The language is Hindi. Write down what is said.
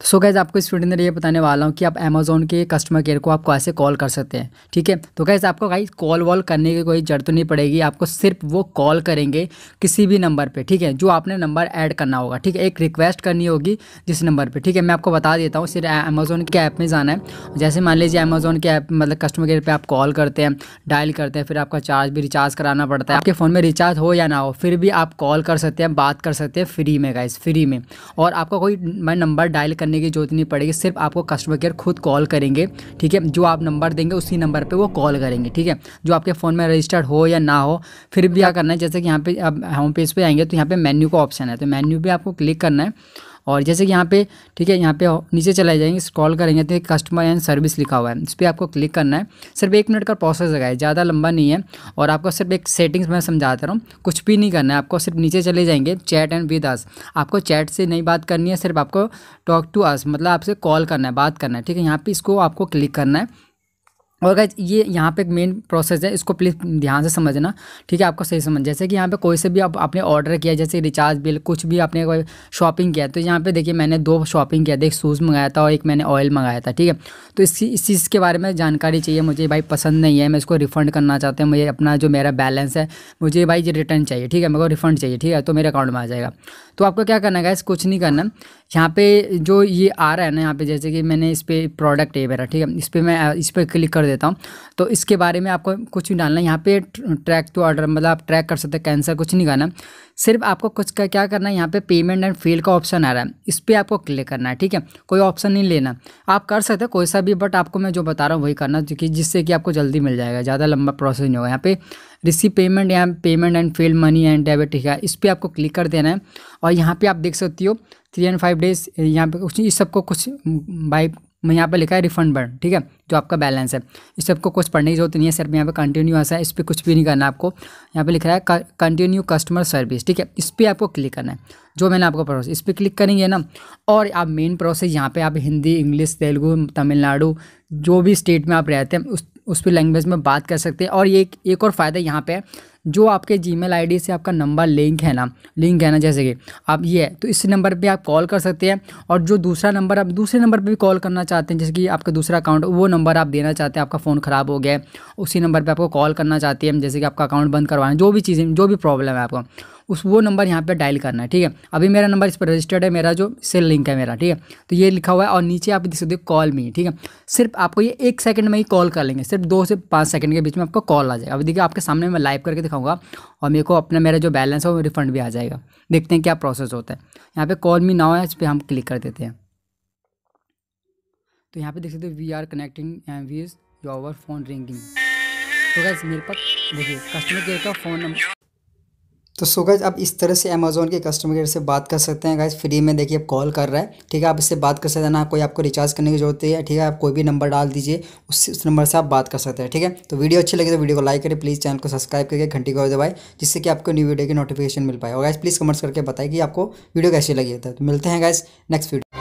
तो सो गैज़ आपको इस वीडियो अंदर ये बताने वाला हूँ कि आप अमेज़ोन के कस्टमर केयर को आप कैसे कॉल कर सकते हैं ठीक है तो गैज़ आपको भाई कॉल वॉल करने की कोई जरूरत तो नहीं पड़ेगी आपको सिर्फ वो कॉल करेंगे किसी भी नंबर पर ठीक है जो आपने नंबर ऐड करना होगा ठीक है एक रिक्वेस्ट करनी होगी जिस नंबर पर ठीक है मैं आपको बता देता हूँ सिर्फ अमेज़ोन के ऐप में जाना है जैसे मान लीजिए अमेज़ोन के ऐप मतलब कस्टमर केयर पर आप कॉल करते हैं डायल करते हैं फिर आपका चार्ज भी रिचार्ज कराना पड़ता है आपके फ़ोन में रिचार्ज हो या ना हो फिर भी आप कॉल कर सकते हैं बात कर सकते हैं फ्री में गैस फ्री में और आपका कोई नंबर डायल करने करने की जरूरत नहीं पड़ेगी सिर्फ आपको कस्टमर केयर खुद कॉल करेंगे ठीक है जो आप नंबर देंगे उसी नंबर पर वो कॉल करेंगे ठीक है जो आपके फ़ोन में रजिस्टर्ड हो या ना हो फिर भी क्या करना है जैसे कि यहाँ पे आप होम पेज पर आएंगे तो यहाँ पे मेन्यू का ऑप्शन है तो मेन्यू पर आपको क्लिक करना है और जैसे कि यहाँ पे ठीक है यहाँ पे नीचे चले जाएंगे स्क्रॉल करेंगे तो कस्टमर एंड सर्विस लिखा हुआ है इस पर आपको क्लिक करना है सिर्फ एक मिनट का प्रोसेस है ज़्यादा लंबा नहीं है और आपको सिर्फ एक सेटिंग्स मैं समझाता रहा हूँ कुछ भी नहीं करना है आपको सिर्फ नीचे चले जाएंगे चैट एंड विद आस आपको चैट से नहीं बात करनी है सिर्फ आपको टॉक टू आस मतलब आपसे कॉल करना है बात करना है ठीक है यहाँ पर इसको आपको क्लिक करना है और अगर ये यहाँ पे एक मेन प्रोसेस है इसको प्लीज़ ध्यान से समझना ठीक है आपको सही समझ जैसे कि यहाँ पे कोई से भी आप आपने ऑर्डर किया जैसे रिचार्ज बिल कुछ भी आपने कोई शॉपिंग किया तो यहाँ पे देखिए मैंने दो शॉपिंग किया था एक शूज़ मंगाया था और एक मैंने ऑयल मंगाया था ठीक है तो इस इस चीज़ के बारे में जानकारी चाहिए मुझे भाई पसंद नहीं है मैं इसको रिफ़ंड करना चाहता हूँ मुझे अपना जो मेरा बैलेंस है मुझे भाई ये रिटर्न चाहिए ठीक है मेरे को रिफ़ंड चाहिए ठीक है तो मेरे अकाउंट में आ जाएगा तो आपको क्या करना है कुछ नहीं करना यहाँ पर जो ये आ रहा है ना यहाँ पर जैसे कि मैंने इस पर प्रोडक्ट ये मेरा ठीक है इस पर मैं इस पर क्लिक कर देता हूँ तो इसके बारे में आपको कुछ भी डालना यहाँ पे ट्रैक टू ऑर्डर मतलब आप ट्रैक कर सकते हैं कैंसर कुछ नहीं करना सिर्फ आपको कुछ का क्या करना है यहाँ पे पेमेंट एंड फील्ड का ऑप्शन आ रहा है इस पर आपको क्लिक करना है ठीक है कोई ऑप्शन नहीं लेना आप कर सकते हैं कोई सा भी बट आपको मैं जो बता रहा हूँ वही करना क्योंकि जिससे कि आपको जल्दी मिल जाएगा ज़्यादा लंबा प्रोसेस नहीं होगा यहाँ पे रिसीव पेमेंट या payment and field money and debit ठीक है इस पर आपको क्लिक कर देना है और यहाँ पर आप देख सकती हो थ्री एंड फाइव डेज यहाँ पे कुछ इस सबको कुछ बाई मैं यहाँ पे लिखा है रिफंड बर्न ठीक है जो आपका बैलेंस है इस सबको कुछ पढ़ने की जरूरत नहीं है सिर्फ यहाँ पे कंटिन्यू आसा है इस पर कुछ भी नहीं करना आपको यहाँ पे लिख रहा है कंटिन्यू कस्टमर सर्विस ठीक है इस पर आपको क्लिक करना है जो मैंने आपको प्रोसेस इस पर क्लिक करेंगे ना और आप मेन प्रोसेस यहाँ पर आप हिंदी इंग्लिश तेलुगु तमिलनाडु जो भी स्टेट में आप रहते हैं उस उस पर लैंग्वेज में बात कर सकते हैं और ये एक और फ़ायदा यहाँ पर है जो आपके जी मेल से आपका नंबर लिंक है ना लिंक है ना जैसे कि आप ये है तो इस नंबर पर आप कॉल कर सकते हैं और जो दूसरा नंबर आप दूसरे नंबर पर भी कॉल करना चाहते हैं जैसे कि आपका दूसरा अकाउंट वो नंबर आप देना चाहते हैं आपका फ़ोन ख़राब हो गया है उसी नंबर पर आपको कॉल करना चाहते हैं जैसे कि आपका अकाउंट बंद करवाना जो भी चीज़ें जो भी प्रॉब्लम है आपको उस वो नंबर यहाँ पर डायल करना है ठीक है अभी मेरा नंबर इस पर रजिस्टर्ड है मेरा जो सेल लिंक है मेरा ठीक है तो ये लिखा हुआ है और नीचे आप देख सकते हो कॉल मी ठीक है सिर्फ आपको ये एक सेकंड में ही कॉल कर लेंगे सिर्फ दो से पाँच सेकंड के बीच में आपका कॉल आ जाएगा अभी देखिए आपके सामने मैं लाइव करके दिखाऊंगा और मेरे को अपना मेरा जो बैलेंस है वो रिफंड भी आ जाएगा देखते हैं क्या प्रोसेस होता है यहाँ पर कॉल मी ना है इस पर हम क्लिक कर देते हैं तो यहाँ पर देख सकते हो we are connecting M V is your phone ringing तो गैस मेरे पास देखिए कस्टमर केयर का फ़ोन नंबर तो सो आप इस तरह से अमेजोन के कस्टमर केयर से बात कर सकते हैं गाइज फ्री में देखिए आप कॉल कर रहा है ठीक है आप इससे बात कर सकते हैं ना कोई आपको रिचार्ज करने की जरूरत है ठीक है आप कोई भी नंबर डाल दीजिए उस उस नंबर से आप बात कर सकते हैं ठीक है तो वीडियो अच्छी लगे तो वीडियो को लाइक करें प्लीज़ चैनल को सब्सक्राइब करके घंटी को दबाए जिससे कि आपको न्यू वीडियो की नोटिफिकेशन मिल पाए और गाइज प्लीज़ कमेंट्स करके बताए कि आपको वीडियो कैसी लगी है तो मिलते हैं गाइज नेक्स्ट वीडियो